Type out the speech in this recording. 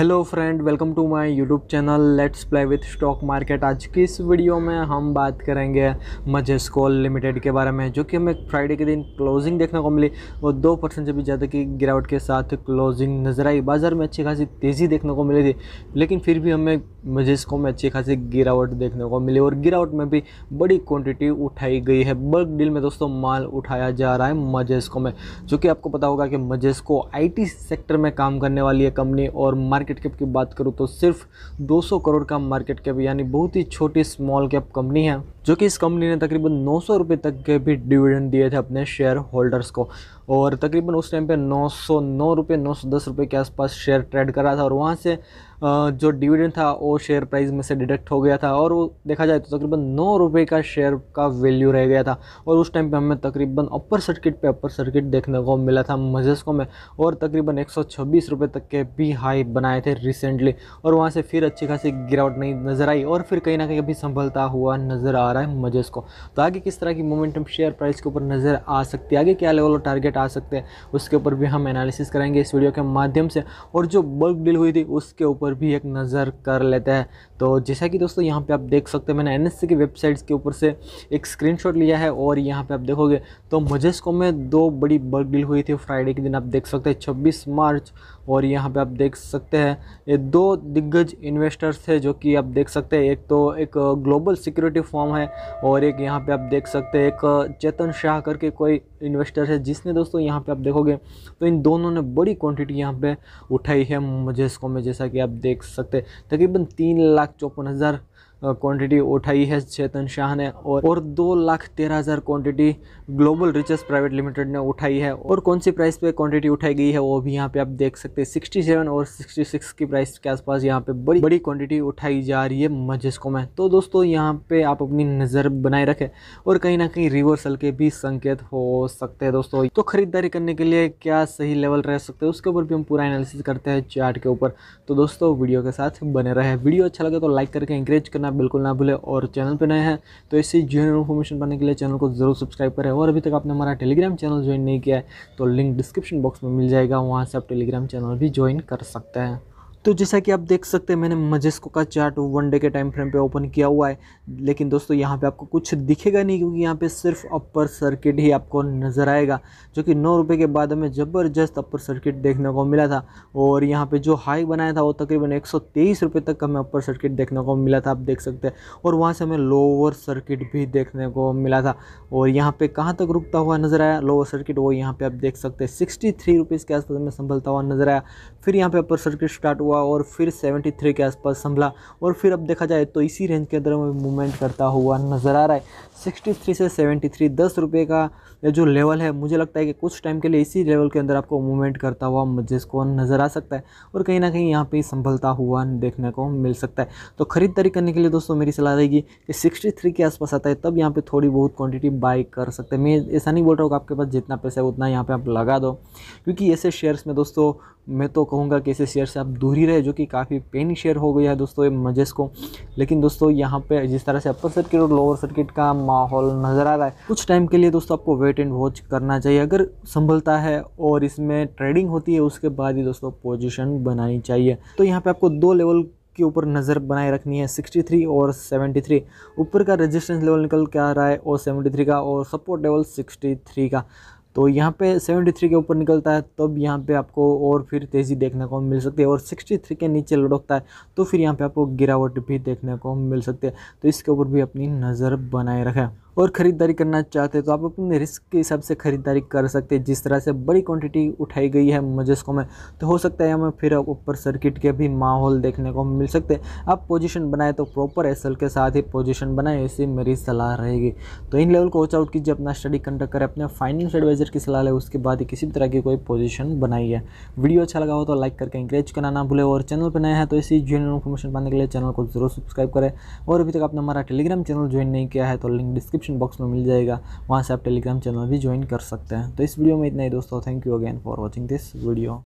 hello friend welcome to my YouTube channel let's play with stock market आज की इस video में हम बात करेंगे कॉल लिमिटेड के बारे में जो कि हमें फ्राइडे के दिन क्लोजिंग देखने को मिली वो दो परसेंट से भी ज़्यादा की गिरावट के साथ क्लोजिंग नजर आई बाज़ार में अच्छी खासी तेज़ी देखने को मिली थी लेकिन फिर भी हमें मुझे इसको में अच्छी खासी गिरावट देखने को मिली और गिरावट में भी बड़ी क्वांटिटी उठाई गई है बल्क डील में दोस्तों माल उठाया जा रहा है मजेस्को में जो कि आपको पता होगा कि मजेस्को आईटी सेक्टर में काम करने वाली है कंपनी और मार्केट कैप की बात करूँ तो सिर्फ 200 करोड़ का मार्केट कैप यानी बहुत ही छोटी स्मॉल कैप कंपनी है जो कि इस कंपनी ने तकरीबन नौ सौ तक के भी डिविडेंड दिए थे अपने शेयर होल्डर्स को और तकरीबन उस टाइम पे नौ सौ नौ रुपये नौ सौ दस रुपये के आसपास शेयर ट्रेड कर रहा था और वहाँ से जो डिविडेंड था वो शेयर प्राइस में से डिडक्ट हो गया था और वो देखा जाए तो तकरीबन नौ रुपये का शेयर का वैल्यू रह गया था और उस टाइम पे हमें तकरीबन अपर सर्किट पे अपर सर्किट देखने को मिला था मजेस्को में और तकरीबन एक सौ तक के भी हाई बनाए थे रिसेंटली और वहाँ से फिर अच्छी खासी गिरावट नहीं नज़र आई और फिर कहीं ना कहीं अभी संभलता हुआ नज़र आ रहा है मजेस्को तो आगे किस तरह की मोमेंटम शेयर प्राइस के ऊपर नज़र आ सकती है आगे क्या लेवल और टारगेट हटा सकते हैं उसके ऊपर भी हम एनालिसिस करेंगे इस वीडियो के माध्यम से और जो बल्क डील हुई थी उसके ऊपर भी एक नज़र कर लेते हैं तो जैसा कि दोस्तों यहाँ पर आप देख सकते हैं मैंने एन की वेबसाइट्स के ऊपर से एक स्क्रीन लिया है और यहाँ पर आप देखोगे तो मजेस्को में दो बड़ी बल्क डील हुई थी फ्राइडे के दिन आप देख सकते हैं छब्बीस मार्च और यहाँ पे आप देख सकते हैं ये दो दिग्गज इन्वेस्टर्स थे जो कि आप देख सकते हैं एक तो एक ग्लोबल सिक्योरिटी फॉर्म है और एक यहाँ पे आप देख सकते हैं एक चेतन शाह करके कोई इन्वेस्टर है जिसने दोस्तों दोस्तों यहाँ पे आप देखोगे तो इन दोनों ने बड़ी क्वांटिटी यहाँ पे उठाई है मजेस्को में जैसा कि आप देख सकते हैं तकरीबन तीन लाख चौपन हज़ार क्वांटिटी उठाई है चेतन शाह ने और, और दो लाख तेरह हज़ार quantity global research private limited ने उठाई है और कौन सी प्राइस पे क्वांटिटी उठाई गई है वो भी यहाँ पे आप देख सकते हैं सिक्सटी सेवन और सिक्सटी सिक्स की प्राइस के आसपास यहाँ पे बड़ी बड़ी क्वांटिटी उठाई जा रही है मजिस्को में तो दोस्तों यहाँ पे आप अपनी नज़र बनाए रखें और कहीं ना कहीं रिवर्सल के भी संकेत हो सकते हैं दोस्तों तो खरीदारी करने के लिए क्या सही लेवल रह सकते हैं उसके ऊपर भी हम पूरा एनालिसिस करते हैं चार्ट के ऊपर तो दोस्तों वीडियो के साथ बने रहे वीडियो अच्छा लगे तो लाइक करके इंकरेज करना करना बिल्कुल ना भूले और चैनल पर नए हैं तो ऐसी जनरल इन्फॉर्मेशन पाने के लिए चैनल को ज़रूर सब्सक्राइब करें और अभी तक आपने हमारा टेलीग्राम चैनल ज्वाइन नहीं किया है तो लिंक डिस्क्रिप्शन बॉक्स में मिल जाएगा वहाँ से आप टेलीग्राम चैनल भी ज्वाइन कर सकते हैं तो जैसा कि आप देख सकते हैं मैंने मजेस्को का चार्ट वन डे के टाइम फ्रेम पे ओपन किया हुआ है लेकिन दोस्तों यहाँ पे आपको कुछ दिखेगा नहीं क्योंकि यहाँ पे सिर्फ अपर सर्किट ही आपको नज़र आएगा जो कि नौ रुपये के बाद हमें ज़बरदस्त अपर सर्किट देखने को मिला था और यहाँ पे जो हाई बनाया था वो तकरीबन एक रुपये तक हमें अपर सर्किट देखने को मिला था आप देख सकते हैं और वहाँ से हमें लोअर सर्किट भी देखने को मिला था और यहाँ पर कहाँ तक रुकता हुआ नज़र आया लोअर सर्किट वो यहाँ पर आप देख सकते हैं सिक्सटी के आसपास हमें संभलता हुआ नज़र आया फिर यहाँ पर अपर सर्किट स्टार्ट हुआ हुआ और फिर 73 के आसपास संभला और फिर अब देखा जाए तो इसी रेंज के अंदर मूवमेंट करता हुआ नज़र आ रहा है 63 से 73 थ्री दस रुपये का जो लेवल है मुझे लगता है कि कुछ टाइम के लिए इसी लेवल के अंदर आपको मूवमेंट करता हुआ जिसको नज़र आ सकता है और कहीं ना कहीं यहाँ पर संभलता हुआ देखने को मिल सकता है तो खरीदारी करने के लिए दोस्तों मेरी सलाह रहेगी कि सिक्सटी के आसपास आता है तब यहाँ पर थोड़ी बहुत क्वांटिटी बाई कर सकते हैं मैं ऐसा नहीं बोल रहा हूँ कि आपके पास जितना पैसा है उतना यहाँ पे आप लगा दो क्योंकि ऐसे शेयर्स में दोस्तों मैं तो कहूँगा कि ऐसे शेयर से आप दूर ही रहे जो कि काफ़ी पेन शेयर हो गया है दोस्तों ये मजेस को लेकिन दोस्तों यहाँ पे जिस तरह से अपर सर्किट और लोअर सर्किट का माहौल नज़र आ रहा है कुछ टाइम के लिए दोस्तों आपको वेट एंड वॉच करना चाहिए अगर संभलता है और इसमें ट्रेडिंग होती है उसके बाद ही दोस्तों पोजिशन बनानी चाहिए तो यहाँ पर आपको दो लेवल के ऊपर नज़र बनाए रखनी है 63 और 73 ऊपर का रेजिस्टेंस लेवल निकल के आ रहा है और 73 का और सपोर्ट लेवल 63 का तो यहाँ पे 73 के ऊपर निकलता है तब यहाँ पे आपको और फिर तेज़ी देखने को मिल सकती है और 63 के नीचे लुढ़कता है तो फिर यहाँ पे आपको गिरावट भी देखने को मिल सकती है तो इसके ऊपर भी अपनी नज़र बनाए रखें और ख़रीदारी करना चाहते हैं तो आप अपने रिस्क के हिसाब से ख़रीदारी कर सकते हैं जिस तरह से बड़ी क्वांटिटी उठाई गई है मजस्को में तो हो सकता है हमें फिर ऊपर सर्किट के भी माहौल देखने को मिल सकते हैं आप पोजिशन बनाए तो प्रॉपर एस के साथ ही पोजिशन बनाए ऐसी मेरी सलाह रहेगी तो इन लेवल को वॉच आउट कीजिए अपना स्टडी कंडक्ट करें अपने फाइनेंस एडवाइजर की सलाह लें उसके बाद ही किसी भी तरह की कोई पोजिशन बनाई है वीडियो अच्छा लगा हो तो लाइक करके इंकरेज करना ना भूले और चैनल पर नया है तो इसी जनरल इन्फॉर्मेशन पाने के लिए चैनल को जरूर सब्सक्राइब करें और अभी तक आपने हमारा टेलीग्राम चैनल ज्वाइन नहीं किया है तो लिंक डिस्क्रिप्शन डिस्क्रिप्शन बॉक्स में मिल जाएगा वहाँ से आप टेलीग्राम चैनल भी ज्वाइन कर सकते हैं तो इस वीडियो में इतना ही दोस्तों thank you again for watching this video